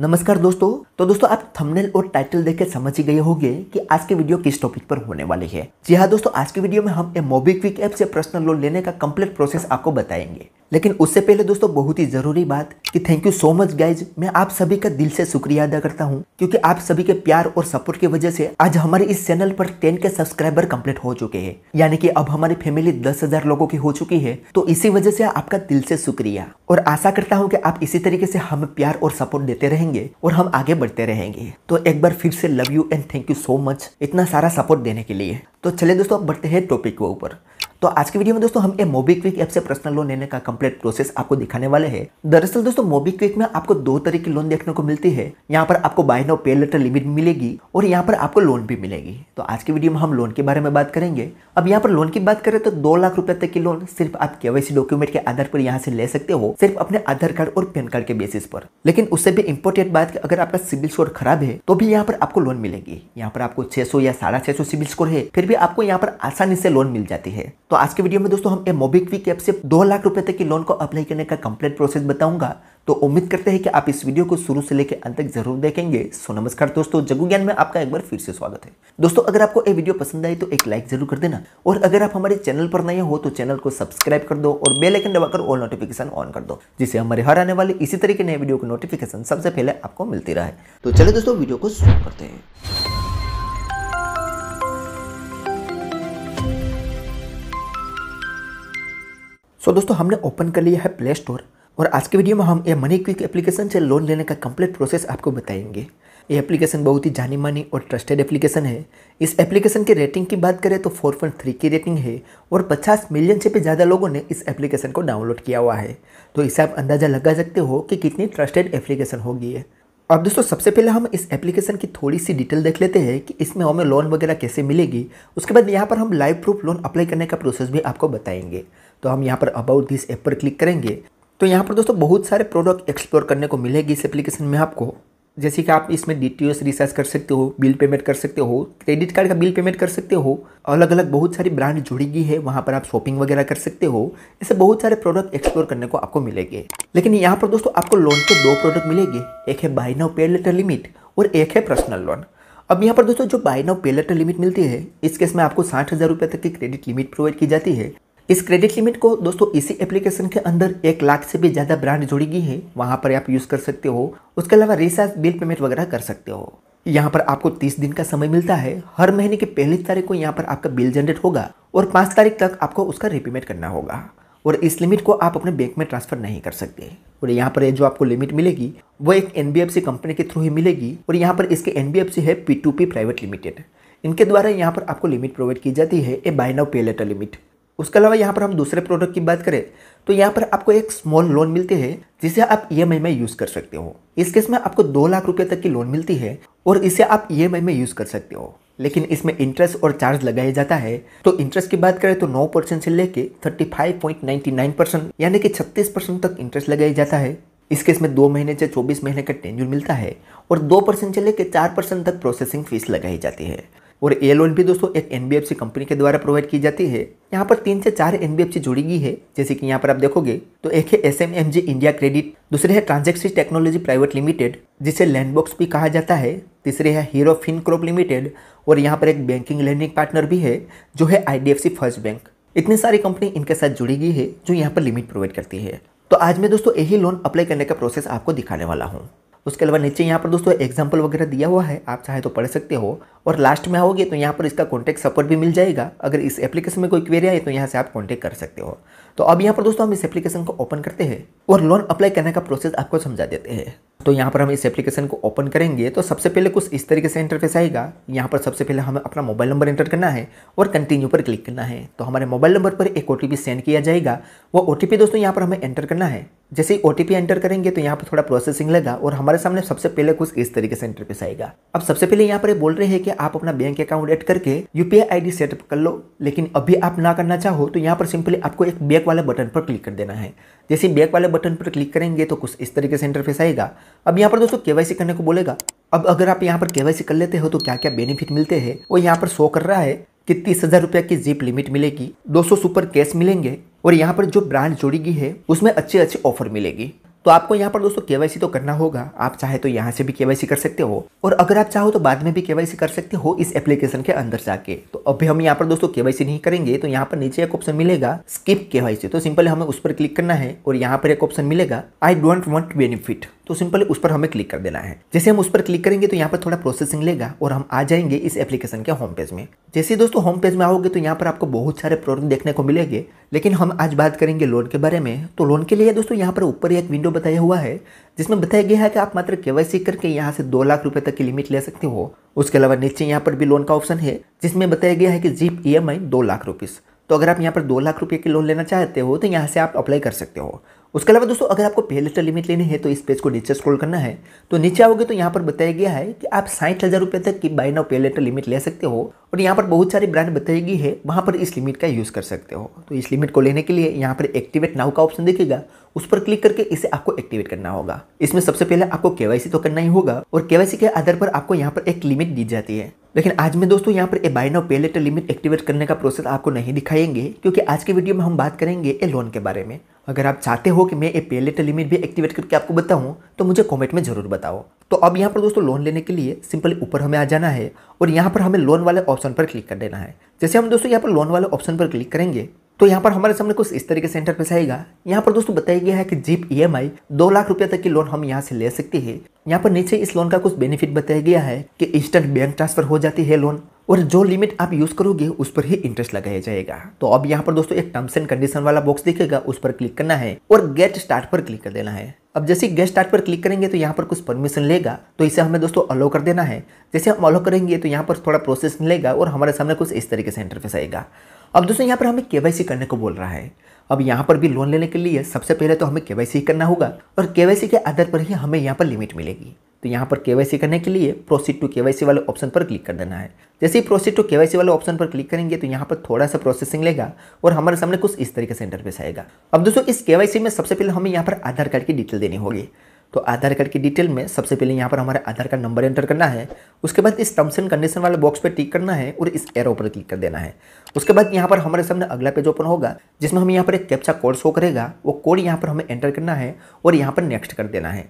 नमस्कार दोस्तों तो दोस्तों आप थंबनेल और टाइटल देख के समझ ही गए होंगे कि आज के वीडियो किस टॉपिक पर होने वाली है जी हाँ दोस्तों आज के वीडियो में हम मोबिक्विक ऐप से पर्सनल लोन लेने का कंप्लीट प्रोसेस आपको बताएंगे लेकिन उससे पहले दोस्तों बहुत ही ज़रूरी बात कि thank you so much guys मैं आप सभी का दिल से शुक्रिया अदा करता हूँ क्योंकि आप सभी के प्यार और सपोर्ट की वजह से आज हमारे इस चैनल पर टेन के सब्सक्राइबर कंप्लीट हो चुके हैं यानी कि अब हमारी फैमिली दस हजार लोगों की हो चुकी है तो इसी वजह से आपका दिल से शुक्रिया और आशा करता हूँ की आप इसी तरीके से हमें प्यार और सपोर्ट देते रहेंगे और हम आगे बढ़ते रहेंगे तो एक बार फिर से love you and thank you so much इतना सारा सपोर्ट देने के लिए तो चले दोस्तों अब बढ़ते हैं टॉपिक के ऊपर तो आज के वीडियो में दोस्तों हम ये मोबीक्विक ऐप से पर्सनल लोन लेने का कंप्लीट प्रोसेस आपको दिखाने वाले हैं दरअसल दोस्तों मोबीक्विक में आपको दो तरह की लोन देखने को मिलती है यहाँ पर आपको buy now pay later limit मिलेगी और यहाँ पर आपको लोन भी मिलेगी तो आज की वीडियो में हम लोन के बारे में बात करेंगे अब यहाँ पर लोन की बात करें तो दो लाख रुपए तक की लोन सिर्फ आप केवाईसी डॉक्यूमेंट के आधार पर यहाँ से ले सकते हो सिर्फ अपने आधार कार्ड और पैन कार्ड के बेसिस पर लेकिन उससे भी इम्पोर्टेंट बात की अगर आपका सिविल स्कोर खराब है तो भी यहाँ पर आपको लोन मिलेगी यहाँ पर आपको छह या साढ़े सिविल स्कोर है फिर भी आपको यहाँ पर आसानी से लोन मिल जाती है तो आज के वीडियो में दोस्तों हम ये मोबिक्विक ऐप से दो लाख रुपए तक की लोन को अप्लाई करने का कंप्लीट प्रोसेस बताऊंगा तो उम्मीद करते हैं कि आप इस वीडियो को शुरू से लेकर अंत तक जरूर देखेंगे सो नमस्कार दोस्तों जगू ज्ञान में आपका एक बार फिर से स्वागत है दोस्तों अगर आपको ये वीडियो पसंद आई तो एक लाइक जरूर कर देना और अगर आप हमारे चैनल पर नए हो तो चैनल को सब्सक्राइब कर दो और बेल आइकन दबाकर ऑल नोटिफिकेशन ऑन कर दो जिससे हमारे हर आने वाले इसी तरीके नए वीडियो की नोटिफिकेशन सबसे पहले आपको मिलती रहे तो चले दोस्तों वीडियो को शुरू करते हैं सो दोस्तों हमने ओपन कर लिया है प्ले स्टोर और आज के वीडियो में हम ये मनी क्विक एप्लीकेशन से लोन लेने का कंप्लीट प्रोसेस आपको बताएंगे ये एप्लीकेशन बहुत ही जानी मानी और ट्रस्टेड एप्लीकेशन है इस एप्लीकेशन की रेटिंग की बात करें तो 4.3 की रेटिंग है और 50 मिलियन से भी ज़्यादा लोगों ने इस एप्लीकेशन को डाउनलोड किया हुआ है तो इसे आप अंदाज़ा लगा सकते हो कि कितनी ट्रस्टेड एप्लीकेशन होगी है अब दोस्तों सबसे पहले हम इस एप्लीकेशन की थोड़ी सी डिटेल देख लेते हैं कि इसमें हमें लोन वगैरह कैसे मिलेगी उसके बाद यहाँ पर हम लाइव प्रूफ लोन अप्लाई करने का प्रोसेस भी आपको बताएंगे तो हम यहाँ पर अबाउट दिस ऐप पर क्लिक करेंगे तो यहाँ पर दोस्तों बहुत सारे प्रोडक्ट एक्सप्लोर करने को मिलेगी इस एप्लीकेशन में आपको जैसे कि आप इसमें डी टी रिचार्ज कर सकते हो बिल पेमेंट कर सकते हो क्रेडिट कार्ड का बिल पेमेंट कर सकते हो अलग अलग बहुत सारी ब्रांड जुड़ी गई है वहाँ पर आप शॉपिंग वगैरह कर सकते हो ऐसे बहुत सारे प्रोडक्ट एक्सप्लोर करने को आपको मिलेंगे लेकिन यहाँ पर दोस्तों आपको लोन के दो प्रोडक्ट मिलेंगे एक है buy now pay later limit और एक है पर्सनल लोन अब यहाँ पर दोस्तों जो buy now pay later limit मिलती है इस केस में आपको साठ हज़ार रुपये तक की क्रेडिट लिमिट प्रोवाइड की जाती है इस क्रेडिट लिमिट को दोस्तों इसी एप्लीकेशन के अंदर एक लाख से भी ज़्यादा ब्रांड जुड़ी गई है वहां पर आप यूज़ कर सकते हो उसके अलावा रिचार्ज बिल पेमेंट वगैरह कर सकते हो यहाँ पर आपको 30 दिन का समय मिलता है हर महीने की पहली तारीख को यहाँ पर आपका बिल जनरेट होगा और 5 तारीख तक आपको उसका रिपेमेंट करना होगा और इस लिमिट को आप अपने बैंक में ट्रांसफ़र नहीं कर सकते और यहाँ पर जो आपको लिमिट मिलेगी वो एक एन कंपनी के थ्रू ही मिलेगी और यहाँ पर इसके एन है पी प्राइवेट लिमिटेड इनके द्वारा यहाँ पर आपको लिमिट प्रोवाइड की जाती है a buy now pay later limit उसके अलावा यहाँ पर हम दूसरे प्रोडक्ट की बात करें तो यहाँ पर आपको एक स्मॉल लोन मिलती है जिसे आप ई e में यूज़ कर सकते हो इस केस में आपको दो लाख रुपये तक की लोन मिलती है और इसे आप ई e में यूज़ कर सकते हो लेकिन इसमें इंटरेस्ट और चार्ज लगाया जाता है तो इंटरेस्ट की बात करें तो 9 परसेंट से लेके 35.99 परसेंट यानी कि 36 परसेंट तक इंटरेस्ट लगाया जाता है इस केस में दो महीने से 24 महीने का टेंजुल मिलता है और 2 परसेंट से लेकर 4 परसेंट तक प्रोसेसिंग फीस लगाई जाती है और ये लोन भी दोस्तों एक एन कंपनी के द्वारा प्रोवाइड की जाती है यहाँ पर तीन से चार एन जुड़ी गई है जैसे कि यहाँ पर आप देखोगे तो एक है एस एम इंडिया क्रेडिट दूसरे है ट्रांजेक्सी टेक्नोलॉजी प्राइवेट लिमिटेड जिसे लैंडबॉक्स भी कहा जाता है तीसरे है हीरो फिन क्रॉप लिमिटेड और यहाँ पर एक बैंकिंग लैंडिंग पार्टनर भी है जो है आई फर्स्ट बैंक इतनी सारी कंपनी इनके साथ जुड़ी गई है जो यहाँ पर लिमिट प्रोवाइड करती है तो आज मैं दोस्तों यही लोन अप्लाई करने का प्रोसेस आपको दिखाने वाला हूँ उसके अलावा नीचे यहाँ पर दोस्तों एग्जाम्पल वगैरह दिया हुआ है आप चाहे तो पढ़ सकते हो और लास्ट में आओगे तो यहाँ पर इसका कॉन्टैक्ट सपोर्ट भी मिल जाएगा अगर इस एप्लीकेशन में कोई क्वेरी आए तो यहाँ से आप कॉन्टैक्ट कर सकते हो तो अब यहाँ पर दोस्तों हम इस एप्लीकेशन को ओपन करते हैं और लोन अप्लाई करने का प्रोसेस आपको समझा देते हैं तो यहाँ पर हम इस एप्लीकेशन को ओपन करेंगे तो सबसे पहले कुछ इस तरीके से इंटरफेस आएगा यहाँ पर सबसे पहले हमें अपना मोबाइल नंबर एंटर करना है और कंटिन्यू पर क्लिक करना है तो हमारे मोबाइल नंबर पर एक ओ सेंड किया जाएगा वो ओ दोस्तों यहाँ पर हमें एंटर करना है जैसे ही ओ एंटर करेंगे तो यहाँ पर थोड़ा प्रोसेसिंग लगा और हमारे सामने सबसे पहले कुछ इस तरीके से इंटरफेस आएगा अब सबसे पहले यहाँ पर बोल रहे हैं कि आप अपना बैंक अकाउंट एड करके यूपीआई आईडी सेटअप कर लो लेकिन अभी आप ना करना चाहो तो यहाँ पर सिंपली आपको एक बैक वाले बटन पर क्लिक कर देना है जैसे बैक वाले बटन पर क्लिक करेंगे तो कुछ इस तरीके से इंटरफेस आएगा अब यहाँ पर दोस्तों केवाईसी करने को बोलेगा अब अगर आप यहाँ पर केवाईसी कर लेते हो तो क्या क्या बेनिफिट मिलते हैं वो यहाँ पर शो कर रहा है कि तीस हजार रुपया की जीप लिमिट मिलेगी 200 सुपर कैश मिलेंगे और यहाँ पर जो ब्रांड जोड़ी गई है उसमें अच्छे अच्छे ऑफर मिलेगी तो आपको यहाँ पर दोस्तों केवाईसी तो करना होगा आप चाहे तो यहाँ से भी केवाईसी कर सकते हो और अगर आप चाहो तो बाद में भी केवाईसी कर सकते हो इस एप्लीकेशन के अंदर जाके तो अभी हम यहाँ पर दोस्तों केवाईसी नहीं करेंगे तो यहाँ पर नीचे एक ऑप्शन मिलेगा स्किप केवाईसी तो सिंपल हमें उस पर क्लिक करना है और यहाँ पर एक ऑप्शन मिलेगा आई डोंट वॉन्ट बेनिफिट तो सिंपली उस पर हमें क्लिक कर देना है जैसे हम उस पर क्लिक करेंगे तो यहाँ पर थोड़ा प्रोसेसिंग लेगा और हम आ जाएंगे इस एप्लीकेशन के होम पेज में जैसे दोस्तों होम पेज में आओगे तो यहाँ पर आपको बहुत सारे प्रोडक्ट देखने को मिलेंगे लेकिन हम आज बात करेंगे लोन के बारे में तो लोन के लिए दोस्तों यहाँ पर ऊपर एक विंडो बताया हुआ है जिसमें बताया गया है कि आप मात्र के करके यहाँ से दो लाख रुपए तक की लिमिट ले सकते हो उसके अलावा नीचे यहाँ पर भी लोन का ऑप्शन है जिसमें बताया गया है कि जीप ई एम आई दो लाख रुपीज़ तो अगर आप यहाँ पर दो लाख रुपये की लोन लेना चाहते हो तो यहाँ से आप अप्लाई कर सकते हो उसके अलावा दोस्तों अगर आपको पे लेटर लिमिट लेनी है तो इस पेज को नीचे स्क्रॉल करना है तो नीचे आओगे तो यहाँ पर बताया गया है कि आप साठ हज़ार रुपये तक की buy now pay later limit ले सकते हो और यहाँ पर बहुत सारी ब्रांड बताई गई है वहाँ पर इस लिमिट का यूज़ कर सकते हो तो इस लिमिट को लेने के लिए यहाँ पर एक्टिवेट नाउ का ऑप्शन देखेगा उस पर क्लिक करके इसे आपको एक्टिवेट करना होगा इसमें सबसे पहले आपको केवाईसी तो करना ही होगा और केवाईसी के आधार पर आपको यहाँ पर एक लिमिट दी जाती है लेकिन आज मैं दोस्तों यहाँ पर a buy now pay later limit activate करने का प्रोसेस आपको नहीं दिखाएंगे क्योंकि आज के वीडियो में हम बात करेंगे ए लोन के बारे में अगर आप चाहते हो कि मैं ए पे लेटर लिमिट भी एक्टिवेट करके आपको बताऊं तो मुझे कमेंट में जरूर बताओ तो अब यहाँ पर दोस्तों लोन लेने के लिए सिंपली ऊपर हमें आ जाना है और यहाँ पर हमें लोन वाले ऑप्शन पर क्लिक कर देना है जैसे हम दोस्तों यहाँ पर लोन वाले ऑप्शन पर क्लिक करेंगे तो यहाँ पर हमारे सामने कुछ इस तरीके से इंटरफेस आएगा यहाँ पर दोस्तों बताया गया है कि जीप ईएमआई e दो लाख रुपया तक की लोन हम यहाँ से ले सकते हैं यहाँ पर नीचे इस लोन का कुछ बेनिफिट बताया गया है कि इंस्टेंट बैंक ट्रांसफर हो जाती है लोन और जो लिमिट आप यूज़ करोगे उस पर ही इंटरेस्ट लगाया जाएगा तो अब यहाँ पर दोस्तों एक टर्म्स एंड कंडीशन वाला बॉक्स दिखेगा उस पर क्लिक करना है और गेट स्टार्ट पर क्लिक कर देना है अब जैसे गेट स्टार्ट पर क्लिक करेंगे तो यहाँ पर कुछ परमिशन लेगा तो इसे हमें दोस्तों अलो कर देना है जैसे हम अलो करेंगे तो यहाँ पर थोड़ा प्रोसेस मिलेगा और हमारे सामने कुछ इस तरीके से इंटरफेस आएगा अब दोस्तों यहाँ पर हमें के करने को बोल रहा है अब यहाँ पर भी लोन लेने के लिए सबसे पहले तो हमें के करना होगा और के के आधार पर ही हमें यहाँ पर लिमिट मिलेगी तो यहाँ पर के करने के लिए प्रोसीड टू के वाले ऑप्शन पर क्लिक कर देना है जैसे ही प्रोसीड टू के वाले ऑप्शन पर क्लिक करेंगे तो यहाँ पर थोड़ा सा प्रोसेसिंग लेगा और हमारे सामने कुछ इस तरीके से इंटरफेस आएगा अब दोस्तों इस के में सबसे पहले हमें यहाँ पर आधार कार्ड की डिटेल देनी होगी तो आधार कार्ड की डिटेल में सबसे पहले यहाँ पर हमारा आधार कार्ड नंबर एंटर करना है उसके बाद इस टर्म्स एंड कंडीशन वाले बॉक्स पर टिक करना है और इस एरो पर क्लिक कर देना है उसके बाद यहाँ पर हमारे सामने अगला पेज ओपन होगा जिसमें हमें यहाँ पर एक कैप्चा कोड शो करेगा वो कोड यहाँ पर हमें एंटर करना है और यहाँ पर नेक्स्ट कर देना है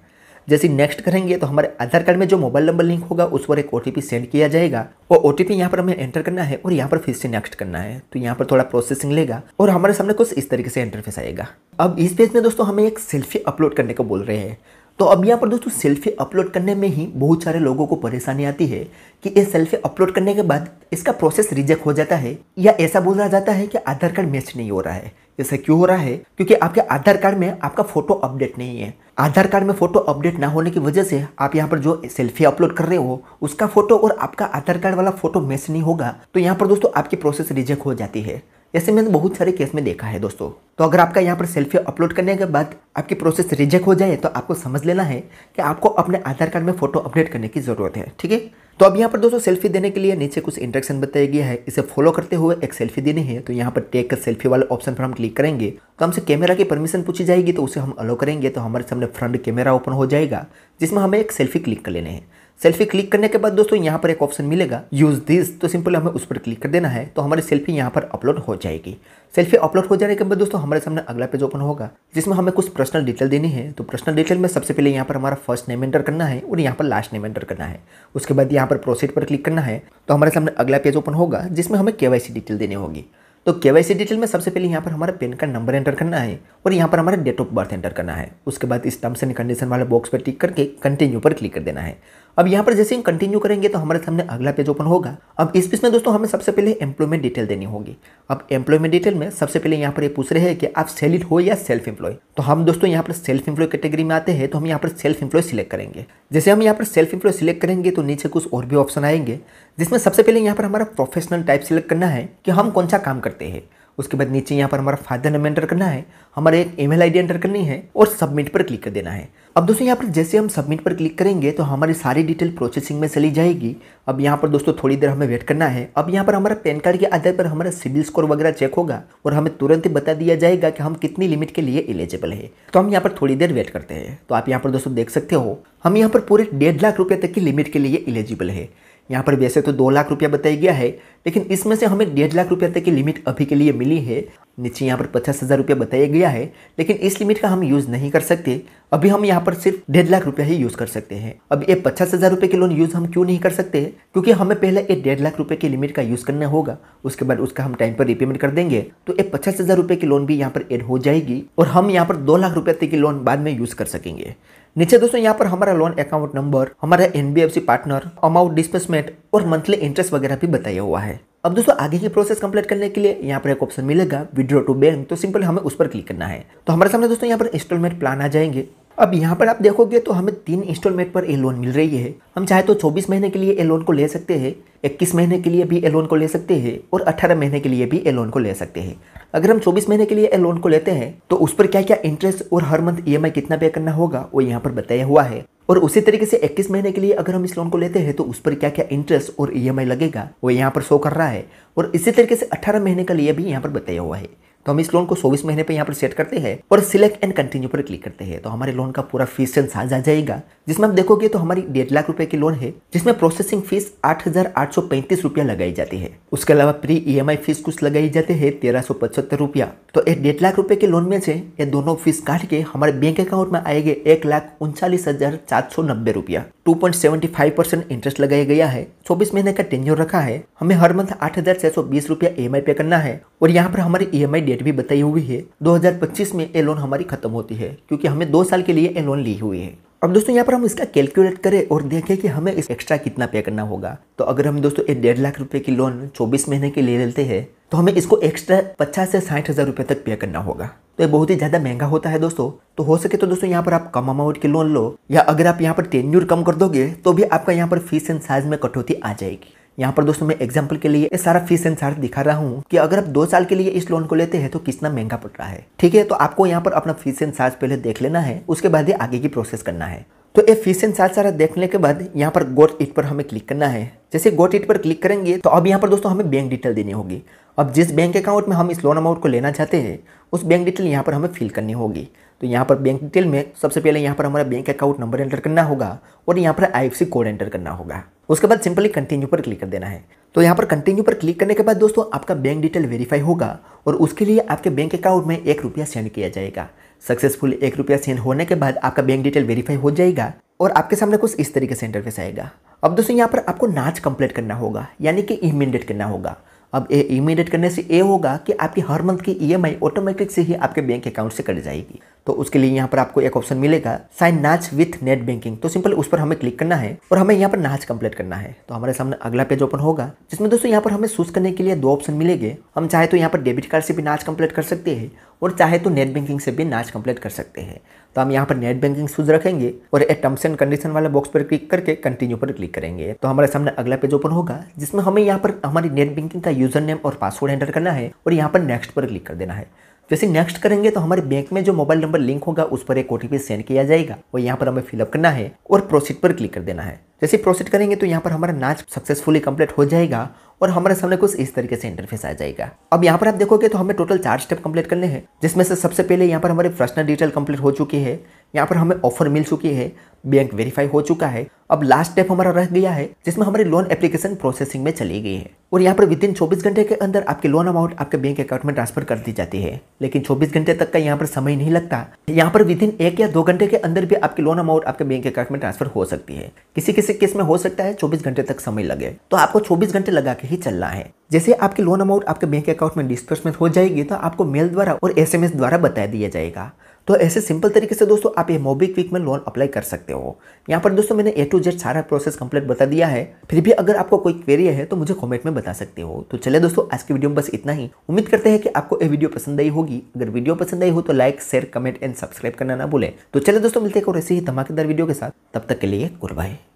जैसे नेक्स्ट करेंगे तो हमारे आधार कार्ड में जो मोबाइल नंबर लिंक होगा उस पर एक ओ सेंड किया जाएगा वो ओ टी यहाँ पर हमें एंटर करना है और यहाँ पर फिर से नेक्स्ट करना है तो यहाँ पर थोड़ा प्रोसेसिंग लेगा और हमारे सामने कुछ इस तरीके से इंटरफेस आएगा अब इस पेज में दोस्तों हमें एक सेल्फी अपलोड करने को बोल रहे हैं तो अब यहाँ पर दोस्तों सेल्फी अपलोड करने में ही बहुत सारे लोगों को परेशानी आती है कि ये सेल्फी अपलोड करने के बाद इसका प्रोसेस रिजेक्ट हो जाता है या ऐसा बोला जाता है कि आधार कार्ड मैच नहीं हो रहा है ऐसा क्यों हो रहा है क्योंकि आपके आधार कार्ड में आपका फोटो अपडेट नहीं है आधार कार्ड में फोटो अपडेट ना होने की वजह से आप यहाँ पर जो सेल्फी अपलोड कर रहे हो उसका फोटो और आपका आधार कार्ड वाला फोटो मैच नहीं होगा तो यहाँ पर दोस्तों आपकी प्रोसेस रिजेक्ट हो जाती है ऐसे मैंने बहुत सारे केस में देखा है दोस्तों तो अगर आपका यहाँ पर सेल्फी अपलोड करने के बाद आपकी प्रोसेस रिजेक्ट हो जाए तो आपको समझ लेना है कि आपको अपने आधार कार्ड में फोटो अपडेट करने की ज़रूरत है ठीक है तो अब यहाँ पर दोस्तों सेल्फी देने के लिए नीचे कुछ इंट्रेक्शन बताया गया है इसे फॉलो करते हुए एक सेल्फी देनी है तो यहाँ पर टेक सेल्फी वाले ऑप्शन पर हम क्लिक करेंगे तो हमसे कैमरा की परमिशन पूछी जाएगी तो उसे हम अलो करेंगे तो हमारे सामने फ्रंट कैमरा ओपन हो जाएगा जिसमें हमें एक सेल्फी क्लिक कर लेने हैं सेल्फी क्लिक करने के बाद दोस्तों यहाँ पर एक ऑप्शन मिलेगा यूज़ दिस तो सिंपल हमें उस पर क्लिक कर देना है तो हमारी सेल्फी यहाँ पर अपलोड हो जाएगी सेल्फी अपलोड हो जाने के बाद दोस्तों हमारे सामने अगला पेज ओपन होगा जिसमें हमें कुछ पर्सनल डिटेल देनी है तो पर्सनल डिटेल में सबसे पहले यहाँ पर हमारा फर्स्ट नेम एंटर करना है और यहाँ पर लास्ट नेम एंटर करना है उसके बाद यहाँ पर प्रोसीड पर क्लिक करना है तो हमारे सामने अगला पेज ओपन होगा जिसमें हमें के डिटेल देनी होगी तो के डिटेल में सबसे पहले यहाँ पर हमारा पेन का नंबर एंटर करना है और यहाँ पर हमारा डेट ऑफ बर्थ एंटर करना है उसके बाद इस टर्म्स एंड कंडीशन वाले बॉक्स पर टिक करके कंटिन्यू पर क्लिक कर देना है अब यहाँ पर जैसे हम कंटिन्यू करेंगे तो हमारे सामने अगला पेज ओपन होगा अब इस पेज में दोस्तों हमें सबसे पहले एम्प्लॉयमेंट डिटेल देनी होगी अब एम्प्लॉयमेंट डिटेल में सबसे पहले यहाँ पर ये पूछ रहे हैं कि आप सेलिड हो या सेल्फ एम्प्लॉय तो हम दोस्तों यहाँ पर सेल्फ एम्प्लॉय कैटेगरी में आते हैं तो हम यहाँ पर सेल्फ एम्प्लॉय सिलेक्ट करेंगे जैसे हम यहाँ पर सेल्फ एम्प्लॉय सिलेक्ट करेंगे तो नीचे कुछ और भी ऑप्शन आएंगे जिसमें सबसे पहले यहाँ पर हमारा प्रोफेशनल टाइप सिलेक्ट करना है कि हम कौन सा काम करते हैं उसके बाद नीचे यहाँ पर हमारा फादर नेम एंटर करना है हमारा एक ईमेल आईडी एंटर करनी है और सबमिट पर क्लिक कर देना है अब दोस्तों यहाँ पर जैसे हम सबमिट पर क्लिक करेंगे तो हमारी सारी डिटेल प्रोसेसिंग में चली जाएगी अब यहाँ पर दोस्तों थोड़ी देर हमें वेट करना है अब यहाँ पर हमारा पैन कार्ड के आधार पर हमारा सिविल स्कोर वगैरह चेक होगा और हमें तुरंत ही बता दिया जाएगा कि हम कितनी लिमिट के लिए एलिजिबल है तो हम यहाँ पर थोड़ी देर वेट करते हैं तो आप यहाँ पर दोस्तों देख सकते हो हम यहाँ पर पूरे डेढ़ लाख रुपये तक की लिमिट के लिए एलिजिबल है यहाँ पर वैसे तो दो लाख रुपया बताया गया है लेकिन इसमें से हमें डेढ़ लाख रुपया तक की लिमिट अभी के लिए मिली है नीचे यहाँ पर पचास हज़ार रुपया बताया गया है लेकिन इस लिमिट का हम यूज़ नहीं कर सकते अभी हम यहाँ पर सिर्फ डेढ़ लाख रुपया ही यूज़ कर सकते हैं अब ये पचास हज़ार रुपये के लोन यूज़ हम क्यों नहीं कर सकते क्योंकि हमें पहले ये डेढ़ लाख रुपये की लिमिट का यूज़ करना होगा उसके बाद उसका हम टाइम पर रिपेमेंट कर देंगे तो ये पचास हज़ार रुपये की लोन भी यहाँ पर एड हो जाएगी और हम यहाँ पर दो लाख रुपये तक की लोन बाद में यूज़ कर सकेंगे नीचे दोस्तों यहाँ पर हमारा लोन अकाउंट नंबर हमारा एनबीएफसी पार्टनर अमाउंट डिस्पेसमेंट और मंथली इंटरेस्ट वगैरह भी बताया हुआ है अब दोस्तों आगे की प्रोसेस कंप्लीट करने के लिए यहाँ पर एक ऑप्शन मिलेगा विड्रो टू बैंक तो सिंपल हमें उस पर क्लिक करना है तो हमारे सामने दोस्तों यहाँ पर इंस्टॉलमेंट प्लान आ जाएंगे अब यहाँ पर आप देखोगे तो हमें तीन इंस्टॉलमेंट पर ये लोन मिल रही है हम चाहे तो 24 महीने के लिए ये लोन को ले सकते हैं 21 महीने के लिए भी ए लोन को ले सकते हैं और 18 महीने के लिए भी ए लोन को ले सकते हैं अगर हम 24 महीने के लिए ये लोन को लेते हैं तो उस पर क्या क्या इंटरेस्ट और हर मंथ ई e कितना पे करना होगा वो यहाँ पर बताया हुआ है और उसी तरीके से 21 महीने के लिए अगर हम इस लोन को लेते हैं तो उस पर क्या क्या इंटरेस्ट और ई e लगेगा वो यहाँ पर शो कर रहा है और इसी तरीके से 18 महीने का लिए भी यहाँ पर बताया हुआ है तो हम इस लोन को चौबीस महीने पे यहाँ पर सेट करते हैं और सिलेक्ट एंड कंटिन्यू पर क्लिक करते हैं तो हमारे लोन का पूरा फीस चेंस आ जा जाएगा जिसमें हम देखोगे तो हमारी डेढ़ लाख रुपए की लोन है जिसमें प्रोसेसिंग फीस आठ हजार आठ सौ पैंतीस लगाई जाती है उसके अलावा प्री ई फीस कुछ लगाई जाती है तेरह सौ पचहत्तर रुपया तो ये डेढ़ लाख रुपए के लोन में से ये दोनों फीस काट के हमारे बैंक अकाउंट में आएंगे एक लाख उनचालीस हजार सात सौ नब्बे रुपया two point seventy five percent interest लगाया गया है चौबीस महीने का टेन्योर रखा है हमें हर मंथ आठ हजार छह सौ बीस रुपया ई e पे करना है और यहाँ पर हमारी ई e डेट भी बताई हुई है 2025 में ये लोन हमारी खत्म होती है क्योंकि हमें दो साल के लिए ये लोन ली हुई है अब दोस्तों यहाँ पर हम इसका कैलकुलेट करें और देखें कि हमें इस एक्स्ट्रा कितना पे करना होगा तो अगर हम दोस्तों ये डेढ़ लाख रुपए की लोन 24 महीने के लिए लेते हैं तो हमें इसको एक्स्ट्रा पचास से साठ हज़ार रुपये तक पे करना होगा तो ये बहुत ही ज़्यादा महंगा होता है दोस्तों तो हो सके तो दोस्तों यहाँ पर आप कम अमाउंट के लोन लो या अगर आप यहाँ पर टेन्यूर कम कर दोगे तो भी आपका यहाँ पर फीस एंड साइज में कटौती आ जाएगी यहाँ पर दोस्तों मैं एग्जाम्पल के लिए सारा फीस एंड चार्ज दिखा रहा हूँ कि अगर आप दो साल के लिए इस लोन को लेते हैं तो कितना महंगा पड़ रहा है ठीक है तो आपको यहाँ पर अपना फीस एंड चार्ज पहले देख लेना है उसके बाद ही आगे की प्रोसेस करना है तो ये फीस एंड साथ सारा देखने के बाद यहाँ पर गोट इट पर हमें क्लिक करना है जैसे गोट इट पर क्लिक करेंगे तो अब यहाँ पर दोस्तों हमें बैंक डिटेल देनी होगी अब जिस बैंक अकाउंट में हम इस लोन अमाउंट को लेना चाहते हैं उस बैंक डिटेल यहाँ पर हमें फिल करनी होगी तो यहाँ पर बैंक डिटेल में सबसे पहले यहाँ पर हमारा बैंक अकाउंट नंबर एंटर करना होगा और यहाँ पर आईएफसी कोड एंटर करना होगा उसके बाद सिंपली कंटिन्यू पर क्लिक कर देना है तो यहाँ पर कंटिन्यू पर क्लिक करने के बाद दोस्तों आपका बैंक डिटेल वेरीफाई होगा और उसके लिए आपके बैंक अकाउंट में एक रुपया सेंड किया जाएगा सक्सेसफुल एक रुपया सेंड होने के बाद आपका बैंक डिटेल वेरीफाई हो जाएगा और आपके सामने कुछ इस तरीके से इंटरफेस आएगा अब दोस्तों यहाँ पर आपको नाच कंप्लीट करना होगा यानी कि इमेंडेट करना होगा अब ये इमीडिएट करने से ये होगा कि आपकी हर मंथ की ईएमआई e ऑटोमेटिक से ही आपके बैंक अकाउंट से कट जाएगी तो उसके लिए यहाँ पर आपको एक ऑप्शन मिलेगा साइन नाच विथ नेट बैंकिंग तो सिंपल उस पर हमें क्लिक करना है और हमें यहाँ पर नाच कंप्लीट करना है तो हमारे सामने अगला पेज ओपन होगा जिसमें दोस्तों यहाँ पर हमें सूज करने के लिए दो ऑप्शन मिलेंगे हम चाहे तो यहाँ पर डेबिट कार्ड से भी नाच कंप्लीट कर सकते हैं और चाहे तो नेट बैंकिंग से भी नाच कंप्लीट कर सकते हैं तो हम यहाँ पर नेट बैंकिंग सूज रखेंगे और ए टर्म्स एंड कंडीशन वाला बॉक्स पर क्लिक करके कंटिन्यू पर क्लिक करेंगे तो हमारे सामने अगला पेज ओपन होगा जिसमें हमें यहाँ पर हमारी नेट बैंकिंग का यूजर नेम और पासवर्ड एंटर करना है और यहाँ पर नेक्स्ट पर क्लिक कर देना है जैसे नेक्स्ट करेंगे तो हमारे बैंक में जो मोबाइल नंबर लिंक होगा उस पर एक ओटीपी सेंड किया जाएगा और यहाँ पर हमें फिलअप करना है और प्रोसीड पर क्लिक कर देना है जैसे प्रोसीड करेंगे तो यहाँ पर हमारा नाच सक्सेसफुली कंप्लीट हो जाएगा और हमारे सामने कुछ इस तरीके से इंटरफेस आ जाएगा अब यहाँ पर आप देखोगे तो हमें टोटल चार स्टेप कंप्लीट करने हैं जिसमें से सबसे पहले यहाँ पर हमारे पर्सनल डिटेल कंप्लीट हो चुकी है यहाँ पर हमें ऑफर मिल चुकी है बैंक वेरीफाई हो चुका है अब लास्ट स्टेप हमारा रह गया है जिसमें हमारी लोन एप्लीकेशन प्रोसेसिंग में चली गई है और यहाँ पर विद इन चौबीस घंटे के अंदर आपके लोन अमाउंट आपके बैंक अकाउंट में ट्रांसफर कर दी जाती है लेकिन चौबीस घंटे तक का यहाँ पर समय नहीं लगता यहाँ पर विद इन एक या दो घंटे के अंदर भी आपके लोन अमाउंट आपके बैंक अकाउंट में ट्रांसफर हो सकती है किसी किसी केस में हो सकता है चौबीस घंटे तक समय लगे तो आपको चौबीस घंटे लगा के ही चलना है जैसे आपके लोन अमाउंट आपके बैंक अकाउंट में डिस्पर्समेंट हो जाएगी तो आपको मेल द्वारा और एस द्वारा बता दिया जाएगा तो ऐसे सिंपल तरीके से दोस्तों आप ये मोबिक्विक में लोन अप्लाई कर सकते हो यहाँ पर दोस्तों मैंने ए टू जेड सारा प्रोसेस कंप्लीट बता दिया है फिर भी अगर आपको कोई क्वेरी है तो मुझे कॉमेंट में बता सकते हो तो चले दोस्तों आज की वीडियो में बस इतना ही उम्मीद करते हैं कि आपको ये वीडियो पसंद आई होगी अगर वीडियो पसंद आई हो तो like share comment and subscribe करना ना भूलें तो चले दोस्तों मिलते हैं और ऐसे ही धमाकेदार वीडियो के साथ तब तक के लिए गुड बाय